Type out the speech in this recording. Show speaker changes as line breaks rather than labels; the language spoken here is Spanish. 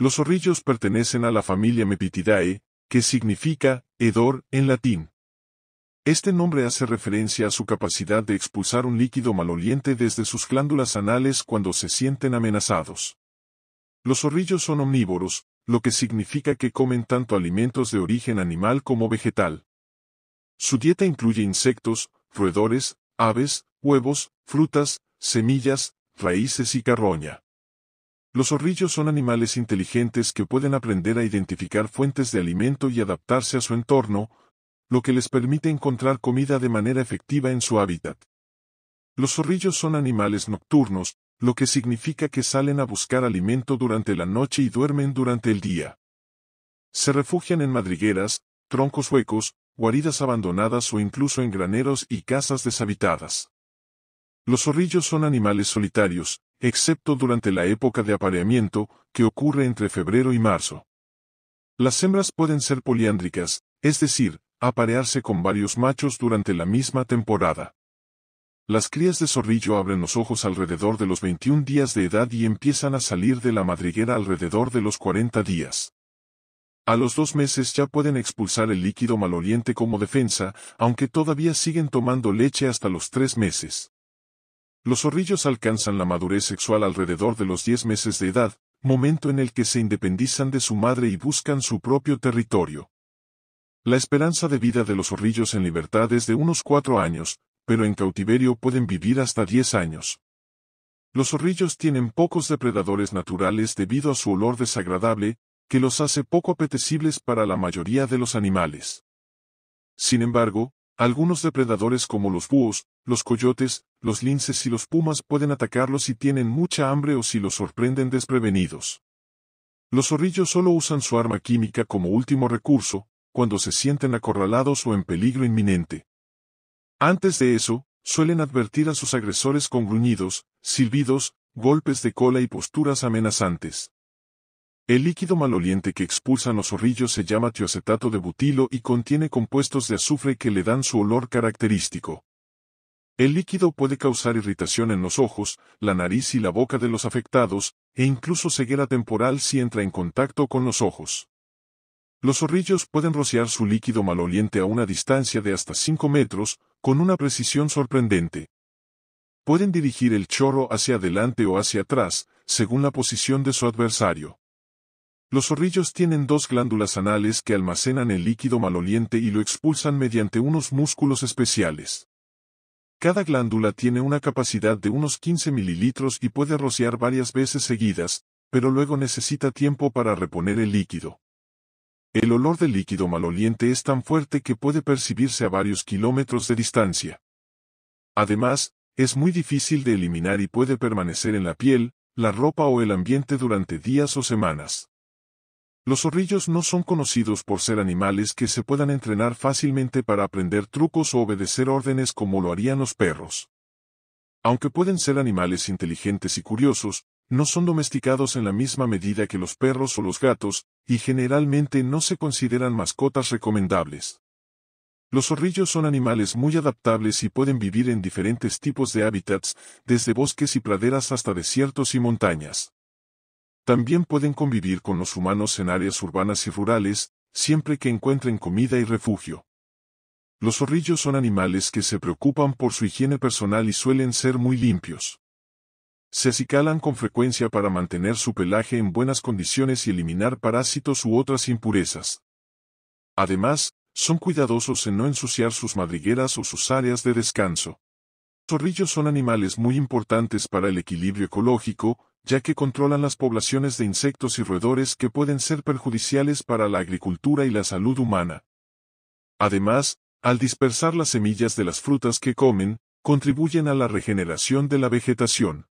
Los zorrillos pertenecen a la familia Mepitidae, que significa hedor en latín. Este nombre hace referencia a su capacidad de expulsar un líquido maloliente desde sus glándulas anales cuando se sienten amenazados. Los zorrillos son omnívoros, lo que significa que comen tanto alimentos de origen animal como vegetal. Su dieta incluye insectos, roedores, aves, huevos, frutas, semillas, raíces y carroña. Los zorrillos son animales inteligentes que pueden aprender a identificar fuentes de alimento y adaptarse a su entorno, lo que les permite encontrar comida de manera efectiva en su hábitat. Los zorrillos son animales nocturnos, lo que significa que salen a buscar alimento durante la noche y duermen durante el día. Se refugian en madrigueras, troncos huecos, guaridas abandonadas o incluso en graneros y casas deshabitadas. Los zorrillos son animales solitarios, excepto durante la época de apareamiento, que ocurre entre febrero y marzo. Las hembras pueden ser poliándricas, es decir, aparearse con varios machos durante la misma temporada. Las crías de zorrillo abren los ojos alrededor de los 21 días de edad y empiezan a salir de la madriguera alrededor de los 40 días. A los dos meses ya pueden expulsar el líquido maloliente como defensa, aunque todavía siguen tomando leche hasta los tres meses. Los zorrillos alcanzan la madurez sexual alrededor de los 10 meses de edad, momento en el que se independizan de su madre y buscan su propio territorio. La esperanza de vida de los zorrillos en libertad es de unos 4 años, pero en cautiverio pueden vivir hasta 10 años. Los zorrillos tienen pocos depredadores naturales debido a su olor desagradable, que los hace poco apetecibles para la mayoría de los animales. Sin embargo, algunos depredadores como los búhos, los coyotes, los linces y los pumas pueden atacarlos si tienen mucha hambre o si los sorprenden desprevenidos. Los zorrillos solo usan su arma química como último recurso, cuando se sienten acorralados o en peligro inminente. Antes de eso, suelen advertir a sus agresores con gruñidos, silbidos, golpes de cola y posturas amenazantes. El líquido maloliente que expulsan los zorrillos se llama tiocetato de butilo y contiene compuestos de azufre que le dan su olor característico. El líquido puede causar irritación en los ojos, la nariz y la boca de los afectados, e incluso ceguera temporal si entra en contacto con los ojos. Los zorrillos pueden rociar su líquido maloliente a una distancia de hasta 5 metros, con una precisión sorprendente. Pueden dirigir el chorro hacia adelante o hacia atrás, según la posición de su adversario. Los zorrillos tienen dos glándulas anales que almacenan el líquido maloliente y lo expulsan mediante unos músculos especiales. Cada glándula tiene una capacidad de unos 15 mililitros y puede rociar varias veces seguidas, pero luego necesita tiempo para reponer el líquido. El olor del líquido maloliente es tan fuerte que puede percibirse a varios kilómetros de distancia. Además, es muy difícil de eliminar y puede permanecer en la piel, la ropa o el ambiente durante días o semanas. Los zorrillos no son conocidos por ser animales que se puedan entrenar fácilmente para aprender trucos o obedecer órdenes como lo harían los perros. Aunque pueden ser animales inteligentes y curiosos, no son domesticados en la misma medida que los perros o los gatos, y generalmente no se consideran mascotas recomendables. Los zorrillos son animales muy adaptables y pueden vivir en diferentes tipos de hábitats, desde bosques y praderas hasta desiertos y montañas. También pueden convivir con los humanos en áreas urbanas y rurales, siempre que encuentren comida y refugio. Los zorrillos son animales que se preocupan por su higiene personal y suelen ser muy limpios. Se acicalan con frecuencia para mantener su pelaje en buenas condiciones y eliminar parásitos u otras impurezas. Además, son cuidadosos en no ensuciar sus madrigueras o sus áreas de descanso zorrillos son animales muy importantes para el equilibrio ecológico, ya que controlan las poblaciones de insectos y roedores que pueden ser perjudiciales para la agricultura y la salud humana. Además, al dispersar las semillas de las frutas que comen, contribuyen a la regeneración de la vegetación.